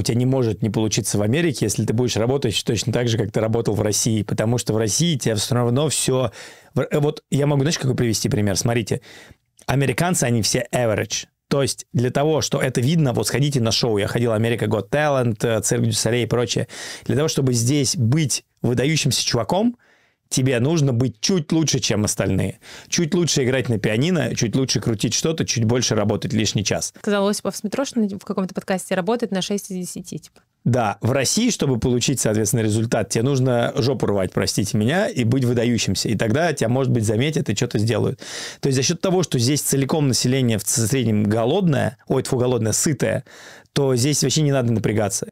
у тебя не может не получиться в Америке, если ты будешь работать точно так же, как ты работал в России, потому что в России тебе все равно все... Э, вот я могу, знаешь, какой привести пример? Смотрите, американцы, они все average. То есть для того, что это видно, вот сходите на шоу, я ходил Америка Got Talent, Цирк Дюсалей и прочее. Для того, чтобы здесь быть выдающимся чуваком – тебе нужно быть чуть лучше, чем остальные. Чуть лучше играть на пианино, чуть лучше крутить что-то, чуть больше работать лишний час. Сказал Осипов Сметрошин в каком-то подкасте, работает на 6 из 10, типа. Да, в России, чтобы получить, соответственно, результат, тебе нужно жопу рвать, простите меня, и быть выдающимся. И тогда тебя, может быть, заметят и что-то сделают. То есть за счет того, что здесь целиком население в среднем голодное, ой, тьфу, голодное, сытое, то здесь вообще не надо напрягаться.